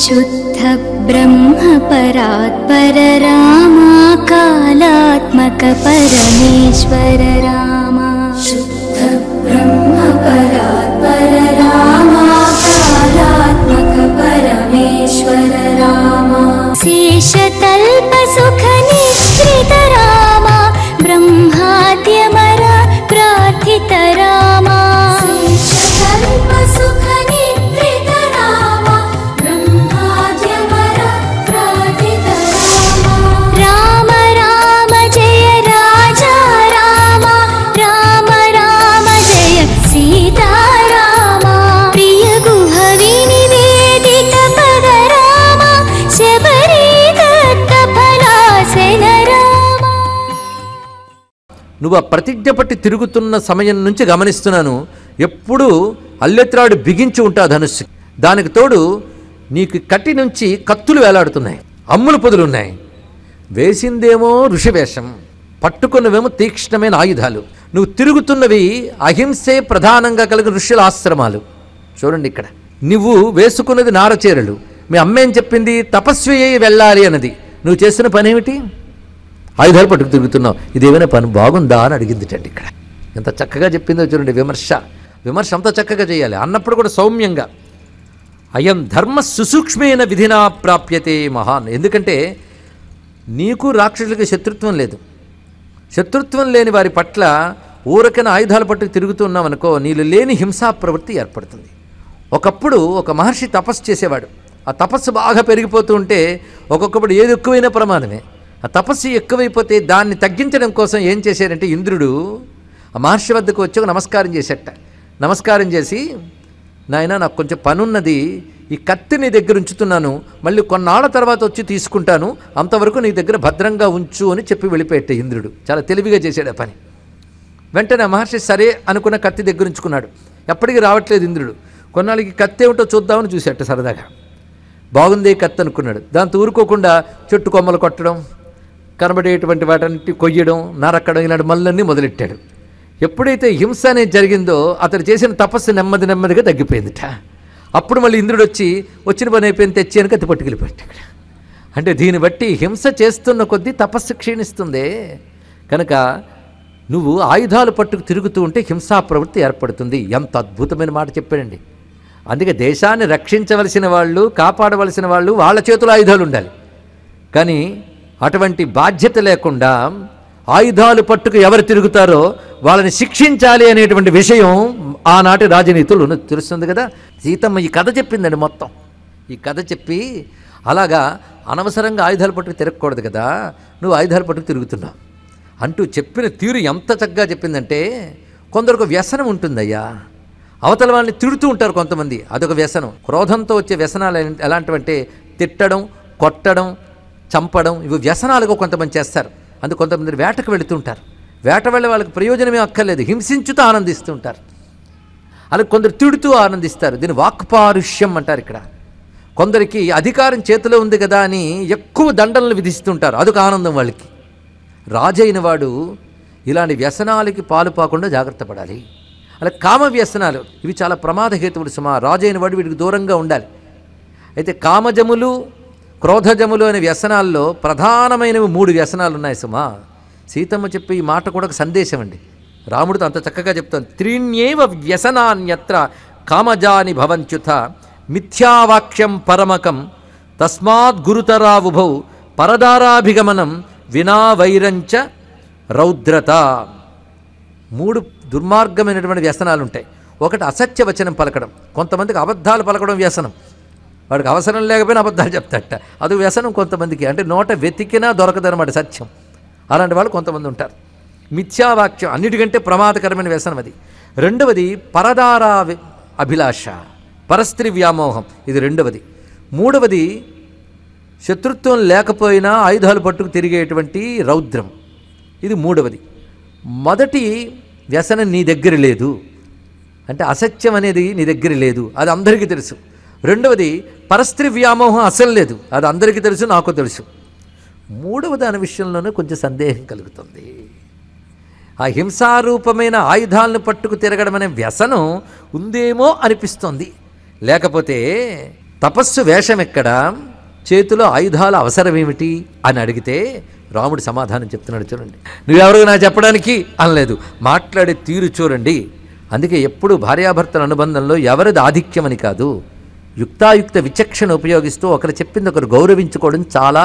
शुद्ध ब्रह्म परात् पर राम कालात्मक परमेश्वर शुद्ध ब्रह्म परात् पर कालात्मक परमेश्वर ब्रह्मा నువ్వు ఆ ప్రతిజ్ఞ పట్టి తిరుగుతున్న సమయం నుంచి గమనిస్తున్నాను ఎప్పుడూ అల్లెత్రాడు బిగించి ఉంటా ధనుస్సు దానికి తోడు నీకు కట్టి నుంచి కత్తులు వేలాడుతున్నాయి అమ్ములు పొదులున్నాయి వేసిందేమో ఋషివేషం పట్టుకున్నవేమో తీక్ష్ణమైన ఆయుధాలు నువ్వు తిరుగుతున్నవి అహింసే ప్రధానంగా కలిగిన ఋషుల ఆశ్రమాలు చూడండి ఇక్కడ నువ్వు వేసుకున్నది నారచీరలు మీ అమ్మేం చెప్పింది తపస్వి వెళ్ళాలి అన్నది నువ్వు చేసిన పనేమిటి ఆయుధాలు పట్టుకు ఇది ఇదేమైనా పని బాగుందా అని అడిగింది అండి ఇక్కడ ఎంత చక్కగా చెప్పిందో చూడండి విమర్శ విమర్శ అంత చక్కగా చేయాలి అన్నప్పుడు కూడా సౌమ్యంగా అయం ధర్మ సుసూక్ష్మైన విధినా ప్రాప్యతే మహాన్ ఎందుకంటే నీకు రాక్షసులకి శత్రుత్వం లేదు శత్రుత్వం లేని వారి పట్ల ఊరకైన ఆయుధాలు పట్టుకు తిరుగుతున్నామనుకో నీళ్ళు లేని హింసా ప్రవృత్తి ఏర్పడుతుంది ఒకప్పుడు ఒక మహర్షి తపస్సు చేసేవాడు ఆ తపస్సు బాగా పెరిగిపోతూ ఉంటే ఒక్కొక్కప్పుడు ఏది ఎక్కువైనా ప్రమాదమే ఆ తపస్సు ఎక్కువైపోతే దాన్ని తగ్గించడం కోసం ఏం చేశారంటే ఇంద్రుడు ఆ మహర్షి వద్దకు వచ్చి నమస్కారం చేసేట నమస్కారం చేసి నాయన నాకు కొంచెం పనున్నది ఈ కత్తి నీ దగ్గర ఉంచుతున్నాను మళ్ళీ కొన్నాళ్ళ తర్వాత వచ్చి తీసుకుంటాను అంతవరకు నీ దగ్గర భద్రంగా ఉంచు అని చెప్పి వెళ్ళిపోయేట ఇంద్రుడు చాలా తెలివిగా చేశాడు ఆ పని వెంటనే మహర్షి సరే అనుకున్న కత్తి దగ్గర ఉంచుకున్నాడు ఎప్పటికీ రావట్లేదు ఇంద్రుడు కొన్నాళ్ళకి కత్తి ఏమిటో చూద్దామని చూసేట సరదాగా బాగుంది కత్తి అనుకున్నాడు దాంతో ఊరుకోకుండా చెట్టు కొమ్మలు కొట్టడం కనబడేటువంటి వాటన్నిటి కొయ్యడం నరక్కడం ఇలాంటి మళ్ళన్నీ మొదలెట్టాడు ఎప్పుడైతే హింస అనేది జరిగిందో అతడు చేసిన తపస్సు నెమ్మది నెమ్మదిగా తగ్గిపోయిందిట అప్పుడు మళ్ళీ ఇంద్రుడు వచ్చి వచ్చిన పని అయిపోయింది తెచ్చి అని కత్తి పట్టుకెళ్ళిపోయాడు అంటే దీన్ని బట్టి హింస చేస్తున్న కొద్దీ తపస్సు క్షీణిస్తుంది కనుక నువ్వు ఆయుధాలు పట్టుకు తిరుగుతూ ఉంటే హింసా ప్రవృత్తి ఏర్పడుతుంది ఎంత అద్భుతమైన మాట చెప్పాడండి అందుకే దేశాన్ని రక్షించవలసిన వాళ్ళు కాపాడవలసిన వాళ్ళు వాళ్ళ చేతులు ఆయుధాలు ఉండాలి కానీ అటువంటి బాధ్యత లేకుండా ఆయుధాలు పట్టుకు ఎవరు తిరుగుతారో వాళ్ళని శిక్షించాలి అనేటువంటి విషయం ఆనాటి రాజనీతులు తెలుస్తుంది కదా సీతమ్మ ఈ కథ చెప్పిందండి మొత్తం ఈ కథ చెప్పి అలాగా అనవసరంగా ఆయుధాలు పట్టుకు తిరగకూడదు కదా నువ్వు ఆయుధాలు పట్టుకు తిరుగుతున్నావు అంటూ చెప్పిన తీరు ఎంత చక్కగా చెప్పిందంటే కొందరికి వ్యసనం ఉంటుందయ్యా అవతల వాళ్ళని తిడుతూ ఉంటారు కొంతమంది అదొక వ్యసనం క్రోధంతో వచ్చే వ్యసనాలు ఎలాంటివంటే తిట్టడం కొట్టడం చంపడం ఇవి వ్యసనాలుగా కొంతమంది చేస్తారు అందుకు కొంతమంది వేటకు వెళుతుంటారు వేట వెళ్ళే వాళ్ళకి ప్రయోజనమే అక్కర్లేదు హింసించుతూ ఆనందిస్తుంటారు అలాగే కొందరు తిడుతూ ఆనందిస్తారు దీని వాక్పారుష్యం అంటారు ఇక్కడ కొందరికి అధికారం చేతిలో ఉంది కదా అని ఎక్కువ దండలను విధిస్తుంటారు అదొక ఆనందం వాళ్ళకి రాజైన వాడు ఇలాంటి వ్యసనాలకి పాలు పాకుండా జాగ్రత్త పడాలి అలా కామ వ్యసనాలు ఇవి చాలా ప్రమాదహేతువుడు సుమా రాజైన వాడు వీడికి దూరంగా ఉండాలి అయితే కామజములు క్రోధజములు అనే వ్యసనాల్లో ప్రధానమైనవి మూడు వ్యసనాలు ఉన్నాయి సుమా సీతమ్మ చెప్పి ఈ మాట కూడా ఒక సందేశం అండి రాముడితో అంత చక్కగా చెప్తాను త్రీణ్యేవ వ్యసనాన్యత్ర కామజాని భవంచుత మిథ్యావాక్యం పరమకం తస్మాత్ గురుతరావుభౌ పరదారాభిగమనం వినా వైరంచ రౌద్రత మూడు దుర్మార్గమైనటువంటి వ్యసనాలు ఉంటాయి ఒకటి అసత్య వచనం పలకడం కొంతమందికి అబద్ధాలు పలకడం వ్యసనం వాడికి అవసరం లేకపోయినా అబద్ధాలు చెప్తాట అది వ్యసనం కొంతమందికి అంటే నోట వెతికినా దొరకదు అనమాట సత్యం అలాంటి వాళ్ళు కొంతమంది ఉంటారు మిథ్యావాక్యం అన్నిటికంటే ప్రమాదకరమైన వ్యసనం అది రెండవది పరదారా అభిలాష పరస్త్రీ వ్యామోహం ఇది రెండవది మూడవది శత్రుత్వం లేకపోయినా ఆయుధాలు పట్టుకు తిరిగేటువంటి రౌద్రం ఇది మూడవది మొదటి వ్యసనం నీ దగ్గర లేదు అంటే అసత్యం అనేది నీ దగ్గర లేదు అది అందరికీ తెలుసు రెండవది పరస్త్రీ వ్యామోహం అసలు లేదు అది అందరికీ తెలుసు నాకు తెలుసు మూడవ దాని విషయంలోనూ కొంచెం సందేహం కలుగుతుంది ఆ హింసారూపమైన ఆయుధాలను పట్టుకు తిరగడం అనే వ్యసనం ఉందేమో అనిపిస్తోంది లేకపోతే తపస్సు వేషం ఎక్కడ చేతిలో ఆయుధాల అవసరమేమిటి అని అడిగితే రాముడు సమాధానం చెప్తున్నాడు చూడండి నువ్వెవరు నా చెప్పడానికి అనలేదు మాట్లాడే తీరు చూడండి అందుకే ఎప్పుడు భార్యాభర్తల అనుబంధంలో ఎవరిది ఆధిక్యమని కాదు యుక్తాయుక్త విచక్షణ ఉపయోగిస్తూ ఒకరు చెప్పింది ఒకరు గౌరవించుకోవడం చాలా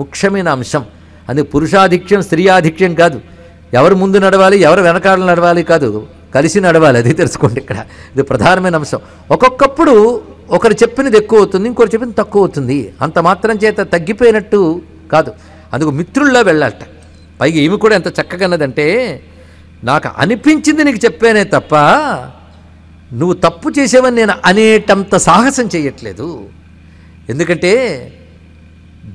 ముఖ్యమైన అంశం అది పురుషాధిక్యం స్త్రీ ఆధిక్యం కాదు ఎవరు ముందు నడవాలి ఎవరు వెనకాల నడవాలి కాదు కలిసి నడవాలి అది తెలుసుకోండి ఇక్కడ ఇది ప్రధానమైన అంశం ఒక్కొక్కప్పుడు ఒకరు చెప్పినది ఎక్కువ అవుతుంది ఇంకొకరు చెప్పింది తక్కువ అవుతుంది అంత మాత్రం చేత తగ్గిపోయినట్టు కాదు అందుకు మిత్రుల్లో వెళ్ళాలట పైగా ఏమి కూడా ఎంత చక్కగా అన్నదంటే నాకు అనిపించింది నీకు చెప్పానే తప్ప నువ్వు తప్పు చేసేవని నేను అనేటంత సాహసం చేయట్లేదు ఎందుకంటే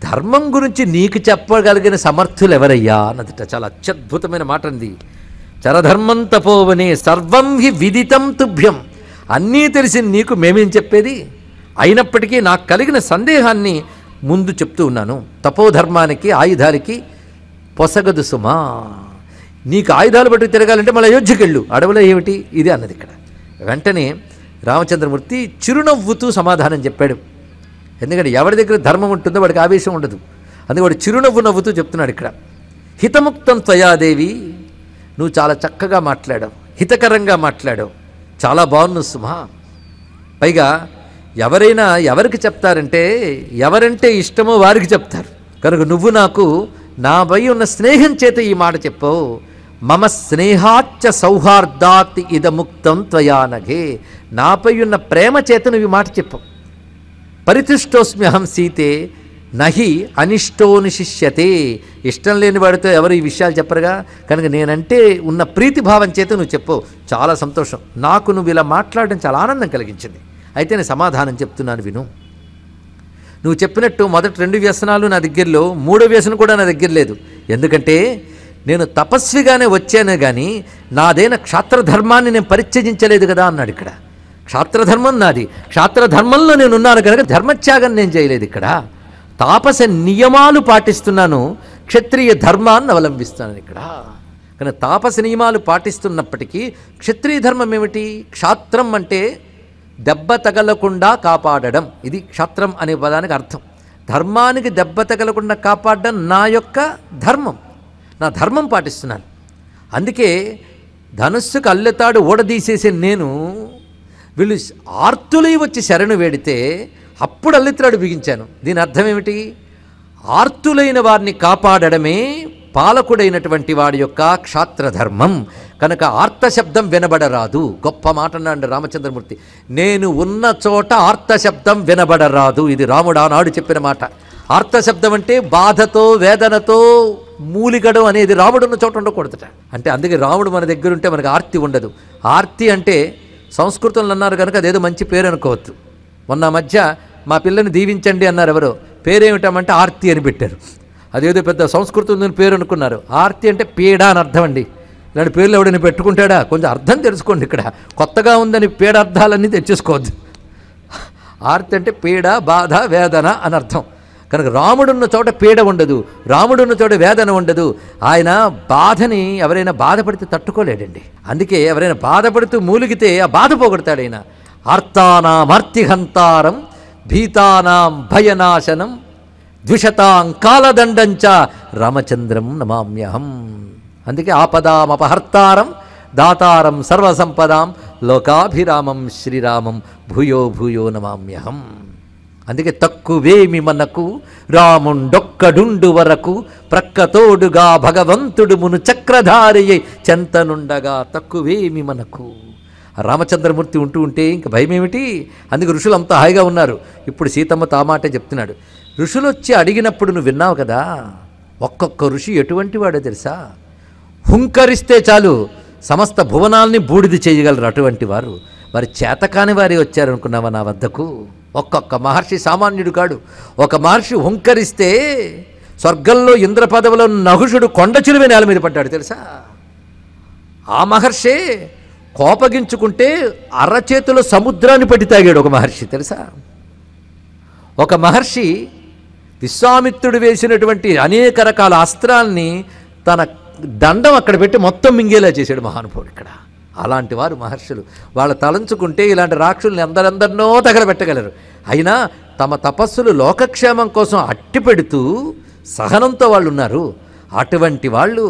ధర్మం గురించి నీకు చెప్పగలిగిన సమర్థులు ఎవరయ్యా అన్నదిట చాలా అత్యద్భుతమైన మాట అంది చరధర్మం తపోవనే సర్వం హి విదితం తుభ్యం అన్నీ తెలిసి నీకు మేమేం చెప్పేది అయినప్పటికీ నాకు కలిగిన సందేహాన్ని ముందు చెప్తూ ఉన్నాను తపోధర్మానికి ఆయుధాలకి పొసగదు సుమా నీకు ఆయుధాలు పట్టుకు తిరగాలంటే మళ్ళీ అయోధ్యకెళ్ళు అడవులో ఏమిటి ఇది అన్నది ఇక్కడ వెంటనే రామచంద్రమూర్తి చిరునవ్వుతూ సమాధానం చెప్పాడు ఎందుకంటే ఎవరి దగ్గర ధర్మం ఉంటుందో వాడికి ఆవేశం ఉండదు అందుకే వాడు చిరునవ్వు నవ్వుతూ చెప్తున్నాడు ఇక్కడ హితముక్తం త్వయాదేవి నువ్వు చాలా చక్కగా మాట్లాడావు హితకరంగా మాట్లాడావు చాలా బాగున్నావు సుమా పైగా ఎవరైనా ఎవరికి చెప్తారంటే ఎవరంటే ఇష్టమో వారికి చెప్తారు కనుక నువ్వు నాకు నా ఉన్న స్నేహం చేత ఈ మాట చెప్పావు మమ స్నేహాచ్చ సౌహార్దాత్ ఇదముక్తం త్వయానఘే నాపై ఉన్న ప్రేమ చేత నువ్వు మాట చెప్పవు అహం సీతే నహి శిష్యతే ఇష్టం లేని వాడితో ఎవరు ఈ విషయాలు చెప్పరుగా కనుక నేనంటే ఉన్న ప్రీతిభావం చేత నువ్వు చెప్పవు చాలా సంతోషం నాకు నువ్వు ఇలా మాట్లాడడం చాలా ఆనందం కలిగించింది అయితే నేను సమాధానం చెప్తున్నాను విను నువ్వు చెప్పినట్టు మొదటి రెండు వ్యసనాలు నా దగ్గరలో మూడో వ్యసనం కూడా నా దగ్గర లేదు ఎందుకంటే నేను తపస్విగానే వచ్చానే కానీ నాదైన క్షాత్రధర్మాన్ని నేను పరిత్యజించలేదు కదా అన్నాడు ఇక్కడ క్షాత్రధర్మం నాది క్షాత్రధర్మంలో నేను ఉన్నాను కనుక ధర్మత్యాగం నేను చేయలేదు ఇక్కడ తాపస నియమాలు పాటిస్తున్నాను క్షత్రియ ధర్మాన్ని అవలంబిస్తున్నాను ఇక్కడ కానీ తాపస నియమాలు పాటిస్తున్నప్పటికీ క్షత్రియ ధర్మం ఏమిటి క్షాత్రం అంటే దెబ్బ తగలకుండా కాపాడడం ఇది క్షాత్రం అనే పదానికి అర్థం ధర్మానికి దెబ్బ తగలకుండా కాపాడడం నా యొక్క ధర్మం నా ధర్మం పాటిస్తున్నాను అందుకే ధనుస్సుకు అల్లెతాడు ఓడదీసేసే నేను వీళ్ళు ఆర్తులై వచ్చి శరణు వేడితే అప్పుడు అల్లెత్తాడు బిగించాను దీని అర్థం ఏమిటి ఆర్తులైన వారిని కాపాడడమే పాలకుడైనటువంటి వాడి యొక్క క్షాత్రధర్మం కనుక ఆర్త శబ్దం వినబడరాదు గొప్ప మాట అన్నాడు రామచంద్రమూర్తి నేను ఉన్న చోట ఆర్త శబ్దం వినబడరాదు ఇది రాముడు ఆనాడు చెప్పిన మాట శబ్దం అంటే బాధతో వేదనతో మూలిగడం అనేది రాముడు ఉన్న చోట ఉండకూడదట అంటే అందుకే రాముడు మన దగ్గర ఉంటే మనకు ఆర్తి ఉండదు ఆర్తి అంటే సంస్కృతంలో అన్నారు కనుక అదేదో మంచి పేరు అనుకోవద్దు మొన్న మధ్య మా పిల్లని దీవించండి అన్నారు ఎవరు పేరేమిటమంటే ఆర్తి అని పెట్టారు అదేదో పెద్ద సంస్కృతం పేరు అనుకున్నారు ఆర్తి అంటే పీడ అని అర్థం అండి ఇలాంటి పేర్లు ఎవడని పెట్టుకుంటాడా కొంచెం అర్థం తెలుసుకోండి ఇక్కడ కొత్తగా ఉందని పీడ అర్థాలన్నీ తెచ్చేసుకోవద్దు ఆర్తి అంటే పీడ బాధ వేదన అని అర్థం కనుక రాముడున్న చోట పీడ ఉండదు రాముడున్న చోట వేదన ఉండదు ఆయన బాధని ఎవరైనా బాధపడితే తట్టుకోలేడండి అందుకే ఎవరైనా బాధపడుతూ మూలిగితే ఆ బాధ పోగొడతాడు ఆయన అర్థానామర్తిహంతారం భీతానాం భయనాశనం ద్విషతాం కాలదండంచ రామచంద్రం నమామ్యహం అందుకే ఆపదామపహర్తారం దాతారం సర్వసంపదాం లోకాభిరామం శ్రీరామం భూయో భూయో నమామ్యహం అందుకే తక్కువేమి మనకు రాముండొక్కడుండు వరకు ప్రక్కతోడుగా భగవంతుడు మును చక్రధారియై చెంతనుండగా తక్కువేమి మనకు రామచంద్రమూర్తి ఉంటూ ఉంటే ఇంక భయం ఏమిటి అందుకు ఋషులు అంతా హాయిగా ఉన్నారు ఇప్పుడు సీతమ్మ తా మాటే చెప్తున్నాడు ఋషులు వచ్చి అడిగినప్పుడు నువ్వు విన్నావు కదా ఒక్కొక్క ఋషి ఎటువంటి వాడో తెలుసా హుంకరిస్తే చాలు సమస్త భువనాల్ని బూడిది చేయగలరు అటువంటి వారు వారి చేతకాని వారే వచ్చారనుకున్నావా నా వద్దకు ఒక్కొక్క మహర్షి సామాన్యుడు కాడు ఒక మహర్షి హుంకరిస్తే స్వర్గంలో ఇంద్ర నహుషుడు కొండ చిలువే నేల మీద పడ్డాడు తెలుసా ఆ మహర్షే కోపగించుకుంటే అరచేతిలో సముద్రాన్ని పట్టి తాగాడు ఒక మహర్షి తెలుసా ఒక మహర్షి విశ్వామిత్రుడు వేసినటువంటి అనేక రకాల అస్త్రాల్ని తన దండం అక్కడ పెట్టి మొత్తం మింగేలా చేశాడు మహానుభావుడు ఇక్కడ అలాంటి వారు మహర్షులు వాళ్ళు తలంచుకుంటే ఇలాంటి రాక్షుల్ని ఎందరెందరినో తగలబెట్టగలరు అయినా తమ తపస్సులు లోకక్షేమం కోసం అట్టి పెడుతూ సహనంతో వాళ్ళు ఉన్నారు అటువంటి వాళ్ళు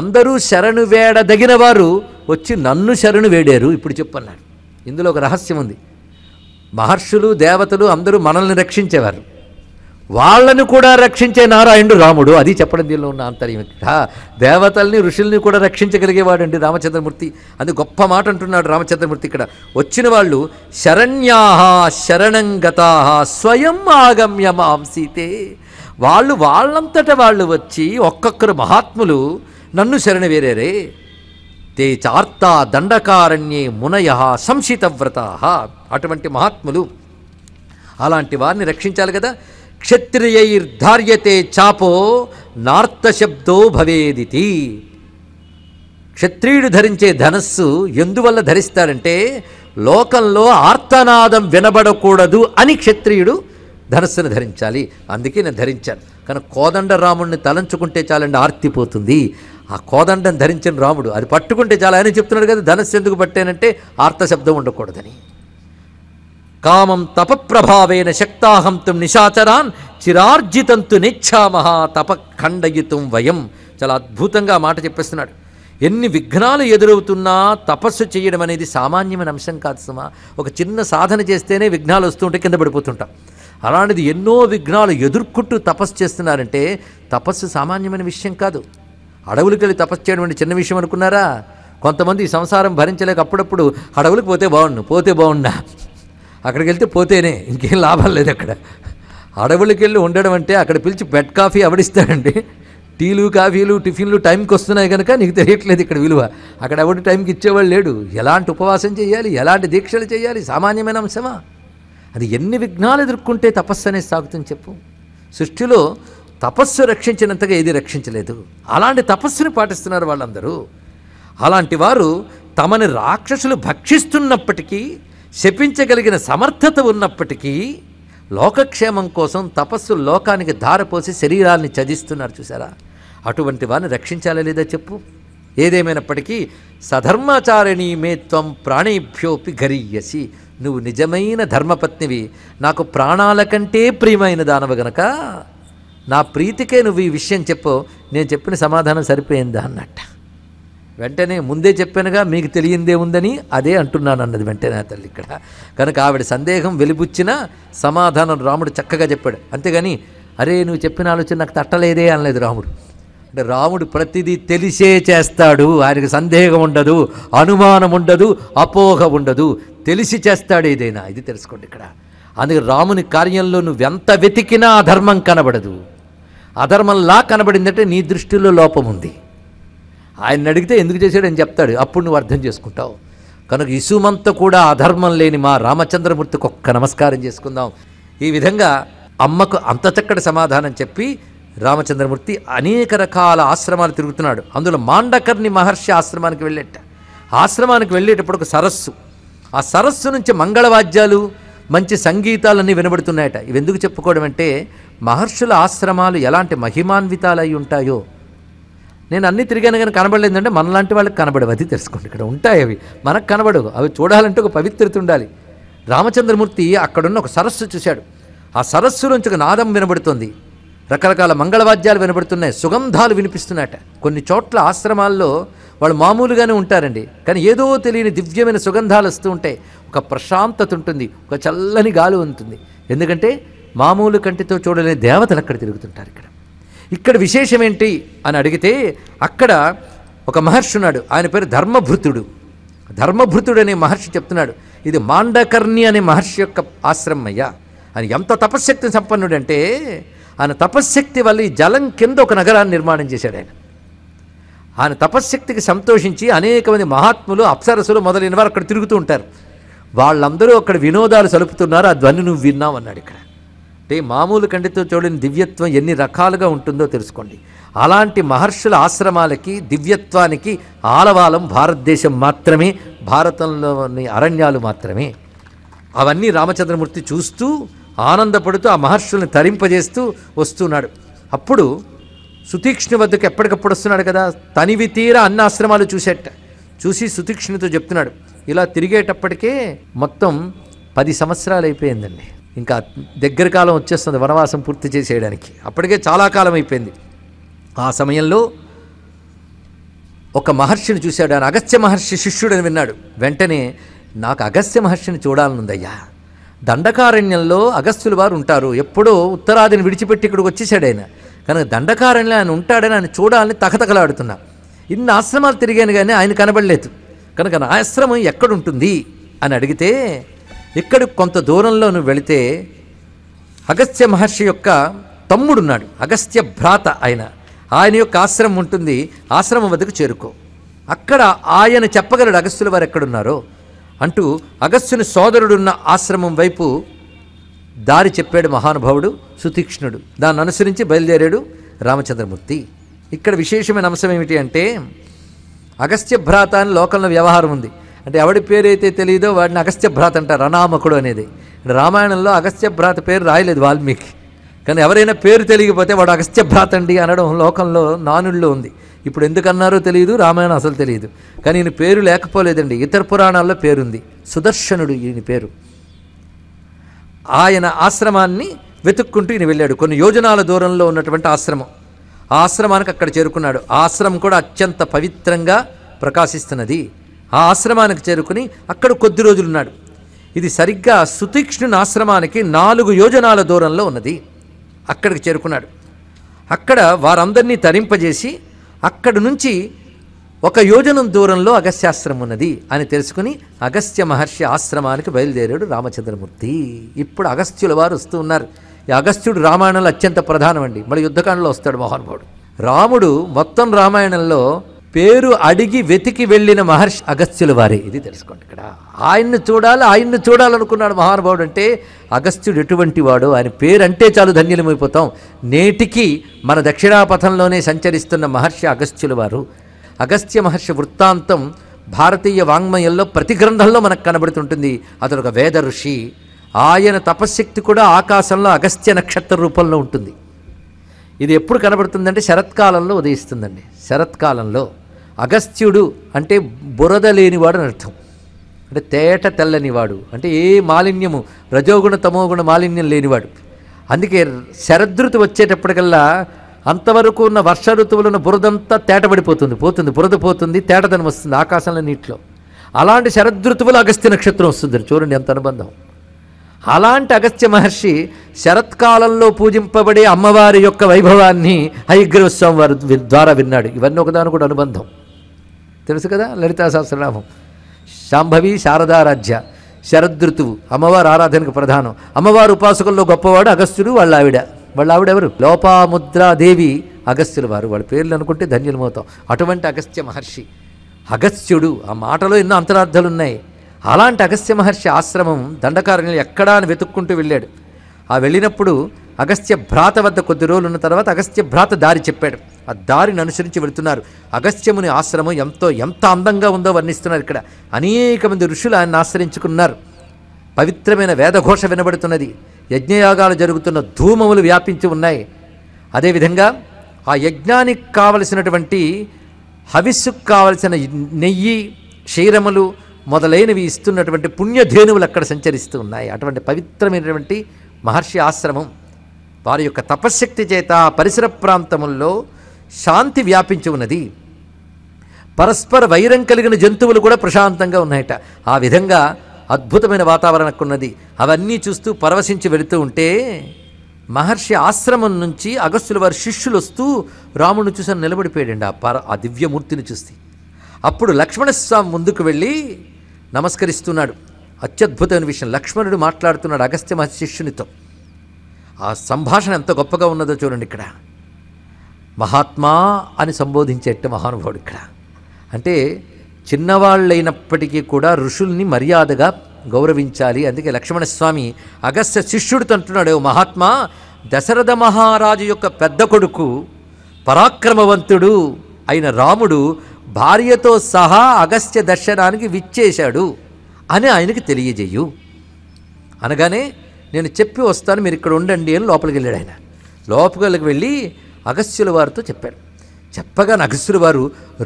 అందరూ శరణు వేడదగిన వారు వచ్చి నన్ను శరణు వేడారు ఇప్పుడు చెప్పన్నాడు ఇందులో ఒక రహస్యం ఉంది మహర్షులు దేవతలు అందరూ మనల్ని రక్షించేవారు వాళ్ళను కూడా రక్షించే నారాయణుడు రాముడు అది చెప్పడం దీనిలో ఉన్న ఆంతర్యం దేవతల్ని ఋషుల్ని కూడా రక్షించగలిగేవాడండి రామచంద్రమూర్తి అది గొప్ప మాట అంటున్నాడు రామచంద్రమూర్తి ఇక్కడ వచ్చిన వాళ్ళు శరణ్యాహ శరణంగతా స్వయం ఆగమ్య మాంసీతే వాళ్ళు వాళ్ళంతట వాళ్ళు వచ్చి ఒక్కొక్కరు మహాత్ములు నన్ను శరణ వేరేరే తే చార్తా దండకారణ్యే మునయ సంశితవ్రత అటువంటి మహాత్ములు అలాంటి వారిని రక్షించాలి కదా క్షత్రియైర్ధార్యతే చాపో నార్తశబ్దో భవేదితి క్షత్రియుడు ధరించే ధనస్సు ఎందువల్ల ధరిస్తాడంటే లోకంలో ఆర్తనాదం వినబడకూడదు అని క్షత్రియుడు ధనస్సును ధరించాలి అందుకే నేను ధరించాను కానీ కోదండ రాముడిని తలంచుకుంటే చాలండి ఆర్తిపోతుంది ఆ కోదండం ధరించిన రాముడు అది పట్టుకుంటే చాలా ఆయన చెప్తున్నాడు కదా ధనస్సు ఎందుకు పట్టానంటే ఆర్త శబ్దం ఉండకూడదని కామం తపప్రభావేన శక్తాహంతం నిశాచరాన్ చిరార్జితంతు నిచ్చామహ తపఖండయుతం వయం చాలా అద్భుతంగా మాట చెప్పేస్తున్నాడు ఎన్ని విఘ్నాలు ఎదురవుతున్నా తపస్సు చేయడం అనేది సామాన్యమైన అంశం కాదు సుమా ఒక చిన్న సాధన చేస్తేనే విఘ్నాలు వస్తుంటే కింద పడిపోతుంటాం అలాంటిది ఎన్నో విఘ్నాలు ఎదుర్కొంటూ తపస్సు చేస్తున్నారంటే తపస్సు సామాన్యమైన విషయం కాదు అడవులకి వెళ్ళి తపస్సు చేయడం అంటే చిన్న విషయం అనుకున్నారా కొంతమంది సంసారం భరించలేక అప్పుడప్పుడు అడవులకు పోతే బాగుండు పోతే బాగుండా అక్కడికి వెళ్తే పోతేనే ఇంకేం లాభం లేదు అక్కడ అడవులకి వెళ్ళి ఉండడం అంటే అక్కడ పిలిచి బెడ్ కాఫీ అవడిస్తాడండి టీలు కాఫీలు టిఫిన్లు టైంకి వస్తున్నాయి కనుక నీకు తెలియట్లేదు ఇక్కడ విలువ అక్కడ ఎవరి టైంకి ఇచ్చేవాళ్ళు లేడు ఎలాంటి ఉపవాసం చేయాలి ఎలాంటి దీక్షలు చేయాలి సామాన్యమైన అంశమా అది ఎన్ని విఘ్నాలు ఎదుర్కొంటే తపస్సు అనేది సాగుతుంది చెప్పు సృష్టిలో తపస్సు రక్షించినంతగా ఏది రక్షించలేదు అలాంటి తపస్సుని పాటిస్తున్నారు వాళ్ళందరూ అలాంటి వారు తమని రాక్షసులు భక్షిస్తున్నప్పటికీ శపించగలిగిన సమర్థత ఉన్నప్పటికీ లోకక్షేమం కోసం తపస్సు లోకానికి ధారపోసి శరీరాల్ని చదిస్తున్నారు చూసారా అటువంటి వారిని రక్షించాలా లేదా చెప్పు ఏదేమైనప్పటికీ సధర్మాచారిణి మే త్వం ప్రాణేభ్యోపి గరీయసి నువ్వు నిజమైన ధర్మపత్నివి నాకు ప్రాణాల కంటే ప్రియమైన దానవ గనక నా ప్రీతికే నువ్వు ఈ విషయం చెప్పు నేను చెప్పిన సమాధానం సరిపోయిందా అన్నట్టు వెంటనే ముందే చెప్పానుగా మీకు తెలియందే ఉందని అదే అంటున్నాను అన్నది వెంటనే తల్లి ఇక్కడ కనుక ఆవిడ సందేహం వెలిపుచ్చిన సమాధానం రాముడు చక్కగా చెప్పాడు అంతేగాని అరే నువ్వు చెప్పిన ఆలోచన నాకు తట్టలేదే అనలేదు రాముడు అంటే రాముడు ప్రతిదీ తెలిసే చేస్తాడు ఆయనకు సందేహం ఉండదు అనుమానం ఉండదు అపోహ ఉండదు తెలిసి చేస్తాడు ఏదైనా ఇది తెలుసుకోండి ఇక్కడ అందుకే రాముని కార్యంలో నువ్వెంత వెతికినా అధర్మం కనబడదు అధర్మంలా కనబడిందంటే నీ దృష్టిలో లోపం ఉంది ఆయన అడిగితే ఎందుకు చేశాడని చెప్తాడు అప్పుడు నువ్వు అర్థం చేసుకుంటావు కనుక ఇసుమంతా కూడా అధర్మం లేని మా రామచంద్రమూర్తికి ఒక్క నమస్కారం చేసుకుందాం ఈ విధంగా అమ్మకు అంత చక్కటి సమాధానం చెప్పి రామచంద్రమూర్తి అనేక రకాల ఆశ్రమాలు తిరుగుతున్నాడు అందులో మాండకర్ణి మహర్షి ఆశ్రమానికి వెళ్ళేట ఆశ్రమానికి వెళ్ళేటప్పుడు ఒక సరస్సు ఆ సరస్సు నుంచి మంగళవాద్యాలు మంచి సంగీతాలన్నీ వినబడుతున్నాయట ఎందుకు చెప్పుకోవడం అంటే మహర్షుల ఆశ్రమాలు ఎలాంటి మహిమాన్వితాలై ఉంటాయో నేను అన్ని తిరిగాను కానీ కనబడలేదంటే మనలాంటి వాళ్ళకి కనబడవు అది తెలుసుకోండి ఇక్కడ ఉంటాయి అవి మనకు కనబడవు అవి చూడాలంటే ఒక పవిత్రత ఉండాలి రామచంద్రమూర్తి అక్కడున్న ఒక సరస్సు చూశాడు ఆ సరస్సు నుంచి ఒక నాదం వినబడుతుంది రకరకాల మంగళవాద్యాలు వినబడుతున్నాయి సుగంధాలు వినిపిస్తున్నాయట కొన్ని చోట్ల ఆశ్రమాల్లో వాళ్ళు మామూలుగానే ఉంటారండి కానీ ఏదో తెలియని దివ్యమైన సుగంధాలు వస్తూ ఉంటాయి ఒక ప్రశాంతత ఉంటుంది ఒక చల్లని గాలి ఉంటుంది ఎందుకంటే మామూలు కంటితో చూడలేని దేవతలు అక్కడ తిరుగుతుంటారు ఇక్కడ ఇక్కడ విశేషం ఏంటి అని అడిగితే అక్కడ ఒక మహర్షి ఉన్నాడు ఆయన పేరు ధర్మభృతుడు ధర్మభృతుడు అనే మహర్షి చెప్తున్నాడు ఇది మాండకర్ణి అనే మహర్షి యొక్క ఆశ్రమం అయ్యా ఆయన ఎంత తపశ్శక్తి సంపన్నుడంటే ఆయన తపశ్శక్తి వల్ల ఈ జలం కింద ఒక నగరాన్ని నిర్మాణం చేశాడు ఆయన ఆయన తపశ్శక్తికి సంతోషించి అనేక మంది మహాత్ములు అప్సరసులు మొదలైన వారు అక్కడ తిరుగుతూ ఉంటారు వాళ్ళందరూ అక్కడ వినోదాలు సలుపుతున్నారు ఆ ధ్వని నువ్వు విన్నావు అన్నాడు ఇక్కడ అంటే మామూలు కంటితో చూడని దివ్యత్వం ఎన్ని రకాలుగా ఉంటుందో తెలుసుకోండి అలాంటి మహర్షుల ఆశ్రమాలకి దివ్యత్వానికి ఆలవాలం భారతదేశం మాత్రమే భారతంలోని అరణ్యాలు మాత్రమే అవన్నీ రామచంద్రమూర్తి చూస్తూ ఆనందపడుతూ ఆ మహర్షుల్ని తరింపజేస్తూ వస్తున్నాడు అప్పుడు సుతీక్ష్ణు వద్దకు ఎప్పటికప్పుడు వస్తున్నాడు కదా తనివి తీర అన్న ఆశ్రమాలు చూసేట చూసి సుతీక్ష్ణుతో చెప్తున్నాడు ఇలా తిరిగేటప్పటికే మొత్తం పది సంవత్సరాలు అయిపోయిందండి ఇంకా దగ్గర కాలం వచ్చేస్తుంది వనవాసం పూర్తి చేసేయడానికి అప్పటికే చాలా కాలం అయిపోయింది ఆ సమయంలో ఒక మహర్షిని చూశాడు ఆయన అగస్త్య మహర్షి శిష్యుడని విన్నాడు వెంటనే నాకు అగస్త్య మహర్షిని చూడాలనుందయ్యా దండకారణ్యంలో అగస్త్యులు వారు ఉంటారు ఎప్పుడో ఉత్తరాదిని విడిచిపెట్టి ఇక్కడికి వచ్చేసాడు ఆయన కనుక దండకారణ్యం ఆయన ఉంటాడని ఆయన చూడాలని తకతకలాడుతున్నా ఇన్ని ఆశ్రమాలు తిరిగాను కానీ ఆయన కనబడలేదు కనుక నా ఆశ్రమం ఎక్కడుంటుంది అని అడిగితే ఇక్కడ కొంత దూరంలో నువ్వు వెళితే అగస్త్య మహర్షి యొక్క తమ్ముడున్నాడు అగస్త్య భ్రాత ఆయన ఆయన యొక్క ఆశ్రమం ఉంటుంది ఆశ్రమం వద్దకు చేరుకో అక్కడ ఆయన చెప్పగలడు అగస్త్యుల వారు ఎక్కడున్నారో అంటూ అగస్త్యుని సోదరుడున్న ఆశ్రమం వైపు దారి చెప్పాడు మహానుభావుడు సుతీక్ష్ణుడు దాన్ని అనుసరించి బయలుదేరాడు రామచంద్రమూర్తి ఇక్కడ విశేషమైన అంశం ఏమిటి అంటే అగస్త్య భ్రాత అని లోకంలో వ్యవహారం ఉంది అంటే ఎవడి పేరు అయితే తెలియదో వాడిని అగస్త్యభ్రాత్ అంటారు అనామకుడు అనేది రామాయణంలో అగస్త్యభ్రాత పేరు రాయలేదు వాల్మీకి కానీ ఎవరైనా పేరు తెలియకపోతే వాడు అగస్త్యభ్రాత్ అండి అనడం లోకంలో నానుల్లో ఉంది ఇప్పుడు ఎందుకన్నారో తెలియదు రామాయణం అసలు తెలియదు కానీ ఈయన పేరు లేకపోలేదండి ఇతర పురాణాల్లో పేరుంది సుదర్శనుడు ఈయన పేరు ఆయన ఆశ్రమాన్ని వెతుక్కుంటూ ఈయన వెళ్ళాడు కొన్ని యోజనాల దూరంలో ఉన్నటువంటి ఆశ్రమం ఆ ఆశ్రమానికి అక్కడ చేరుకున్నాడు ఆ ఆశ్రమం కూడా అత్యంత పవిత్రంగా ప్రకాశిస్తున్నది ఆ ఆశ్రమానికి చేరుకుని అక్కడ కొద్ది రోజులున్నాడు ఇది సరిగ్గా సుతీక్ష్ణుని ఆశ్రమానికి నాలుగు యోజనాల దూరంలో ఉన్నది అక్కడికి చేరుకున్నాడు అక్కడ వారందరినీ తరింపజేసి అక్కడి నుంచి ఒక యోజనం దూరంలో అగస్త్యాశ్రమం ఉన్నది అని తెలుసుకుని అగస్త్య మహర్షి ఆశ్రమానికి బయలుదేరాడు రామచంద్రమూర్తి ఇప్పుడు అగస్త్యుల వారు వస్తూ ఉన్నారు ఈ అగస్త్యుడు రామాయణంలో అత్యంత ప్రధానమండి మళ్ళీ యుద్ధకాండలో వస్తాడు మహానుభావుడు రాముడు మొత్తం రామాయణంలో పేరు అడిగి వెతికి వెళ్ళిన మహర్షి అగస్త్యుల వారే ఇది తెలుసుకోండి ఇక్కడ ఆయన్ని చూడాలి ఆయన్ని చూడాలనుకున్నాడు మహానుభావుడు అంటే అగస్త్యుడు ఎటువంటి వాడు ఆయన పేరు అంటే చాలు ధన్యులమైపోతాం నేటికి మన దక్షిణాపథంలోనే సంచరిస్తున్న మహర్షి అగస్త్యుల వారు అగస్త్య మహర్షి వృత్తాంతం భారతీయ వాంగ్మయంలో ప్రతి గ్రంథంలో మనకు కనబడుతుంటుంది అతడు ఒక వేద ఋషి ఆయన తపశ్శక్తి కూడా ఆకాశంలో అగస్త్య నక్షత్ర రూపంలో ఉంటుంది ఇది ఎప్పుడు కనబడుతుందంటే శరత్కాలంలో ఉదయిస్తుందండి శరత్కాలంలో అగస్త్యుడు అంటే బురద లేనివాడు అని అర్థం అంటే తేట తెల్లనివాడు అంటే ఏ మాలిన్యము రజోగుణ తమోగుణ మాలిన్యం లేనివాడు అందుకే శరదృతు వచ్చేటప్పటికల్లా అంతవరకు ఉన్న వర్ష ఋతువులను ఉన్న బురదంతా తేటబడిపోతుంది పోతుంది బురద పోతుంది తేటదనం వస్తుంది ఆకాశంలో నీటిలో అలాంటి శరదృతువులు అగస్త్య నక్షత్రం వస్తుంది చూడండి ఎంత అనుబంధం అలాంటి అగస్త్య మహర్షి శరత్కాలంలో పూజింపబడే అమ్మవారి యొక్క వైభవాన్ని హయగ్రీవ వారి ద్వారా విన్నాడు ఇవన్నీ ఒకదాని కూడా అనుబంధం తెలుసు కదా లలితా సహస్రనామం శాంభవి శారదారాధ్య శరదృతువు అమ్మవారు ఆరాధనకు ప్రధానం అమ్మవారు ఉపాసకుల్లో గొప్పవాడు అగస్త్యుడు వాళ్ళ ఆవిడ వాళ్ళ ఆవిడ ఎవరు లోపాముద్రాదేవి అగస్త్యుల వారు వాళ్ళ పేర్లు అనుకుంటే ధన్యులమవుతాం అటువంటి అగస్త్య మహర్షి అగస్త్యుడు ఆ మాటలో ఎన్నో అంతరార్థాలు ఉన్నాయి అలాంటి అగస్త్య మహర్షి ఆశ్రమం దండకారణ్యం ఎక్కడా అని వెతుక్కుంటూ వెళ్ళాడు ఆ వెళ్ళినప్పుడు అగస్త్య భ్రాత వద్ద కొద్ది రోజులు ఉన్న తర్వాత అగస్త్య భ్రాత దారి చెప్పాడు ఆ దారిని అనుసరించి వెళుతున్నారు అగస్త్యముని ఆశ్రమం ఎంతో ఎంత అందంగా ఉందో వర్ణిస్తున్నారు ఇక్కడ అనేక మంది ఋషులు ఆయన ఆశ్రయించుకున్నారు పవిత్రమైన వేదఘోష వినబడుతున్నది యజ్ఞయాగాలు జరుగుతున్న ధూమములు వ్యాపించి ఉన్నాయి అదేవిధంగా ఆ యజ్ఞానికి కావలసినటువంటి హవిస్సుకు కావలసిన నెయ్యి క్షీరములు మొదలైనవి ఇస్తున్నటువంటి పుణ్యధేనువులు అక్కడ సంచరిస్తూ ఉన్నాయి అటువంటి పవిత్రమైనటువంటి మహర్షి ఆశ్రమం వారి యొక్క తపశ్శక్తి చేత పరిసర ప్రాంతముల్లో శాంతి వ్యాపించి ఉన్నది పరస్పర వైరం కలిగిన జంతువులు కూడా ప్రశాంతంగా ఉన్నాయట ఆ విధంగా అద్భుతమైన వాతావరణం ఉన్నది అవన్నీ చూస్తూ పరవశించి వెళుతూ ఉంటే మహర్షి ఆశ్రమం నుంచి అగస్సుల వారి శిష్యులు వస్తూ రాముడిని చూసి నిలబడిపోయాడండి ఆ పర ఆ దివ్యమూర్తిని చూస్తే అప్పుడు లక్ష్మణస్వామి ముందుకు వెళ్ళి నమస్కరిస్తున్నాడు అత్యద్భుతమైన విషయం లక్ష్మణుడు మాట్లాడుతున్నాడు అగస్త్య మహర్షి శిష్యునితో ఆ సంభాషణ ఎంత గొప్పగా ఉన్నదో చూడండి ఇక్కడ మహాత్మా అని సంబోధించేట్టు మహానుభావుడు ఇక్కడ అంటే చిన్నవాళ్ళైనప్పటికీ కూడా ఋషుల్ని మర్యాదగా గౌరవించాలి అందుకే లక్ష్మణస్వామి అగస్త్య శిష్యుడితో అంటున్నాడు మహాత్మా దశరథ మహారాజు యొక్క పెద్ద కొడుకు పరాక్రమవంతుడు అయిన రాముడు భార్యతో సహా అగస్త్య దర్శనానికి విచ్చేశాడు అని ఆయనకి తెలియజేయు అనగానే నేను చెప్పి వస్తాను మీరు ఇక్కడ ఉండండి అని లోపలికి వెళ్ళాడు ఆయన లోపలికి వెళ్ళి అగస్యుల వారితో చెప్పాడు చెప్పగా అగస్త్యుల వారు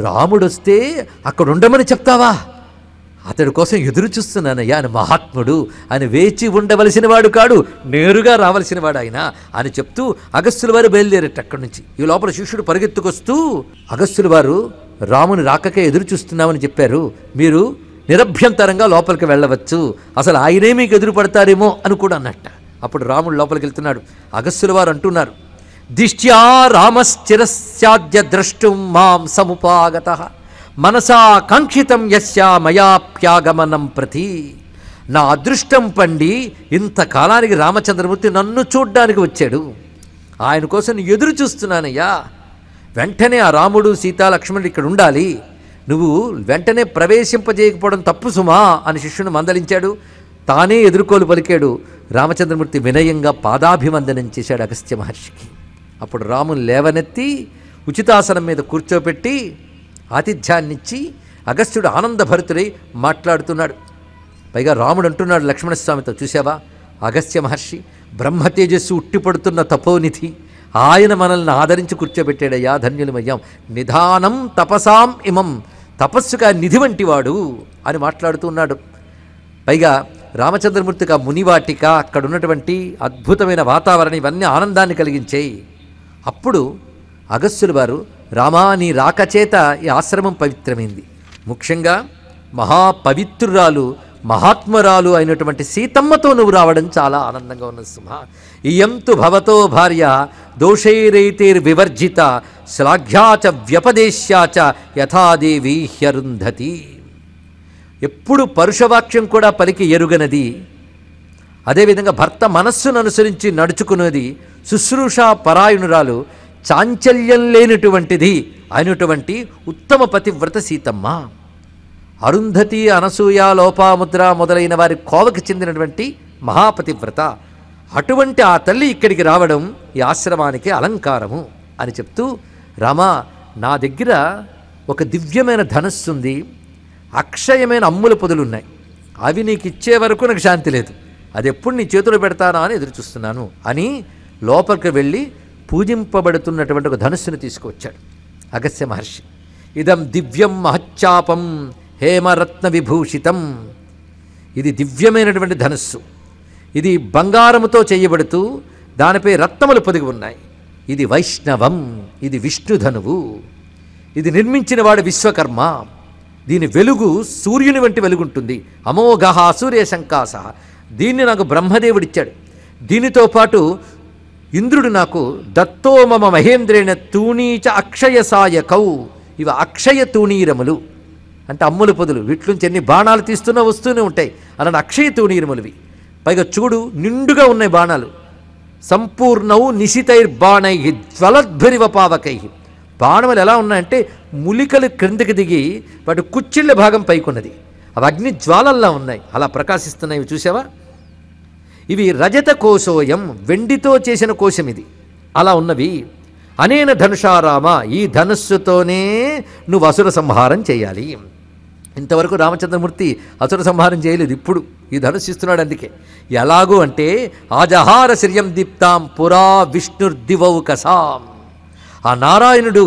రాముడొస్తే అక్కడ ఉండమని చెప్తావా అతడి కోసం ఎదురు చూస్తున్నానయ్యా అని మహాత్ముడు అని వేచి ఉండవలసిన వాడు కాడు నేరుగా రావలసిన వాడు ఆయన అని చెప్తూ అగస్సుల వారు బయలుదేరేట అక్కడి నుంచి ఈ లోపల శిష్యుడు పరిగెత్తుకొస్తూ అగస్సుల వారు రాముని రాకకే ఎదురు చూస్తున్నామని చెప్పారు మీరు నిరభ్యంతరంగా లోపలికి వెళ్ళవచ్చు అసలు ఆయనే మీకు ఎదురు పడతారేమో అని కూడా అన్నట్ట అప్పుడు రాముడు లోపలికి వెళ్తున్నాడు అగస్సుల వారు అంటున్నారు దిష్ట్యా రామశ్చిరస్యాద్య ద్రష్టుం మాం సముపాగత మనసా కాంక్షితం యస్యా మయాప్యాగమనం ప్రతి నా అదృష్టం పండి ఇంతకాలానికి రామచంద్రమూర్తి నన్ను చూడ్డానికి వచ్చాడు ఆయన కోసం ఎదురు చూస్తున్నానయ్యా వెంటనే ఆ రాముడు సీతాలక్ష్మణుడు ఇక్కడ ఉండాలి నువ్వు వెంటనే ప్రవేశింపజేయకపోవడం తప్పు సుమా అని శిష్యుని మందలించాడు తానే ఎదుర్కోలు పలికాడు రామచంద్రమూర్తి వినయంగా పాదాభివందనం చేశాడు అగస్త్య మహర్షికి అప్పుడు రాముని లేవనెత్తి ఉచితాసనం మీద కూర్చోపెట్టి ఆతిథ్యాన్నిచ్చి అగస్త్యుడు ఆనందభరితుడై మాట్లాడుతున్నాడు పైగా రాముడు అంటున్నాడు లక్ష్మణస్వామితో చూసావా అగస్త్య మహర్షి బ్రహ్మ తేజస్సు ఉట్టిపడుతున్న తపోనిధి ఆయన మనల్ని ఆదరించి కూర్చోబెట్టాడయ్యా ధన్యులమయ్యాం నిధానం తపసాం ఇమం తపస్సుగా నిధి వంటివాడు అని మాట్లాడుతూ ఉన్నాడు పైగా రామచంద్రమూర్తిగా మునివాటిక అక్కడ ఉన్నటువంటి అద్భుతమైన వాతావరణం ఇవన్నీ ఆనందాన్ని కలిగించేయి అప్పుడు అగస్సులు వారు రామా నీ రాకచేత ఈ ఆశ్రమం పవిత్రమైంది ముఖ్యంగా మహాపవిత్రురాలు మహాత్మరాలు అయినటువంటి సీతమ్మతో నువ్వు రావడం చాలా ఆనందంగా ఉన్నది సుమ ఇయంతు భవతో భార్య వివర్జిత శ్లాఘ్యాచ వ్యపదేశ్యాచ యథాదేవి హ్యరుంధతి ఎప్పుడు పరుషవాక్యం కూడా పలికి ఎరుగనది అదేవిధంగా భర్త మనస్సును అనుసరించి నడుచుకునేది శుశ్రూష పరాయణురాలు చాంచల్యం లేనటువంటిది అయినటువంటి ఉత్తమ పతివ్రత సీతమ్మ అరుంధతి అనసూయ లోపాముద్ర మొదలైన వారి కోవకి చెందినటువంటి మహాపతివ్రత అటువంటి ఆ తల్లి ఇక్కడికి రావడం ఈ ఆశ్రమానికి అలంకారము అని చెప్తూ రామ నా దగ్గర ఒక దివ్యమైన ధనస్సు ఉంది అక్షయమైన అమ్ముల పొదులున్నాయి అవి నీకు ఇచ్చే వరకు నాకు శాంతి లేదు అది ఎప్పుడు నీ చేతులు పెడతానా అని ఎదురు చూస్తున్నాను అని లోపలికి వెళ్ళి పూజింపబడుతున్నటువంటి ఒక ధనుస్సును తీసుకువచ్చాడు అగస్య మహర్షి ఇదం దివ్యం మహచ్చాపం హేమరత్న విభూషితం ఇది దివ్యమైనటువంటి ధనుస్సు ఇది బంగారముతో చేయబడుతూ దానిపై రత్నములు పొదిగి ఉన్నాయి ఇది వైష్ణవం ఇది విష్ణుధనువు ఇది నిర్మించిన వాడు విశ్వకర్మ దీని వెలుగు సూర్యుని వంటి వెలుగుంటుంది అమోఘ సూర్య శంకాస దీన్ని నాకు బ్రహ్మదేవుడిచ్చాడు దీనితో పాటు ఇంద్రుడు నాకు దత్తో మమ మహేంద్రేణ తూణీచ అక్షయ సాయకౌ ఇవి అక్షయ తూణీరములు అంటే అమ్ములు పొదులు వీటిలోంచి ఎన్ని బాణాలు తీస్తున్నా వస్తూనే ఉంటాయి అలాంటి అక్షయ తూణీరములువి పైగా చూడు నిండుగా ఉన్నాయి బాణాలు సంపూర్ణవు నిశితైర్బాణై జ్వలద్భరివ పావకై బాణములు ఎలా ఉన్నాయంటే ములికలు క్రిందికి దిగి వాటి కుచ్చిళ్ళ భాగం పైకున్నది అవి అగ్ని జ్వాలల్లా ఉన్నాయి అలా ప్రకాశిస్తున్నాయి చూసావా ఇవి రజత కోశోయం వెండితో చేసిన కోశం ఇది అలా ఉన్నవి అనేన ధనుషారామ ఈ ధనుస్సుతోనే నువ్వు అసుర సంహారం చేయాలి ఇంతవరకు రామచంద్రమూర్తి అసుర సంహారం చేయలేదు ఇప్పుడు ఈ ధనుస్సు ఇస్తున్నాడు అందుకే ఎలాగూ అంటే ఆజహార శిర్యం దీప్తాం పురా కసాం ఆ నారాయణుడు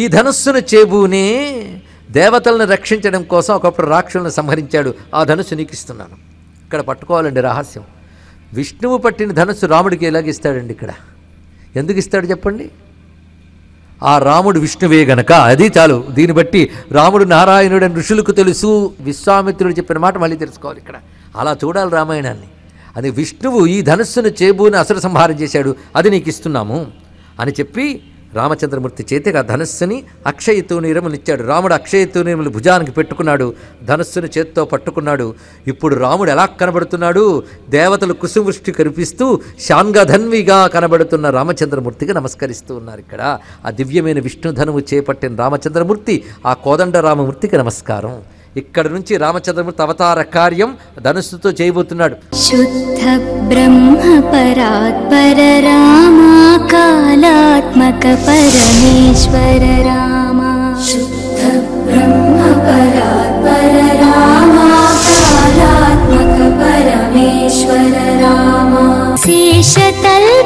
ఈ ధనుస్సును చేబూనే దేవతలను రక్షించడం కోసం ఒకప్పుడు రాక్షులను సంహరించాడు ఆ ధనుసు నీకు ఇస్తున్నాను ఇక్కడ పట్టుకోవాలండి రహస్యం విష్ణువు పట్టిన ధనుసు రాముడికి ఎలాగిస్తాడండి ఇక్కడ ఎందుకు ఇస్తాడు చెప్పండి ఆ రాముడు విష్ణువే గనక అది చాలు దీన్ని బట్టి రాముడు నారాయణుడు అని ఋషులకు తెలుసు విశ్వామిత్రుడు చెప్పిన మాట మళ్ళీ తెలుసుకోవాలి ఇక్కడ అలా చూడాలి రామాయణాన్ని అది విష్ణువు ఈ ధనుస్సును చేబూని అసలు సంహారం చేశాడు అది నీకు ఇస్తున్నాము అని చెప్పి రామచంద్రమూర్తి చేతిగా ధనస్సుని ధనుస్సుని అక్షయ ఇచ్చాడు రాముడు అక్షయ తూనీరములు భుజానికి పెట్టుకున్నాడు ధనుస్సును చేత్తో పట్టుకున్నాడు ఇప్పుడు రాముడు ఎలా కనబడుతున్నాడు దేవతలు కుసువృష్టి కనిపిస్తూ శాన్గధన్విగా కనబడుతున్న రామచంద్రమూర్తికి నమస్కరిస్తూ ఉన్నారు ఇక్కడ ఆ దివ్యమైన విష్ణుధనువు చేపట్టిన రామచంద్రమూర్తి ఆ కోదండరామమూర్తికి నమస్కారం ఇక్కడ నుంచి రామచంద్రమూర్తి అవతార కార్యం ధనుస్సుతో చేయబోతున్నాడు శుద్ధ బ్రహ్మ పరాత్పర రామా కాలాత్మక పరమేశ్వర రామా శుద్ధ బ్రహ్మ పరాత్పర రామా కాలాత్మక పరమేశ్వర రామా శేషతల్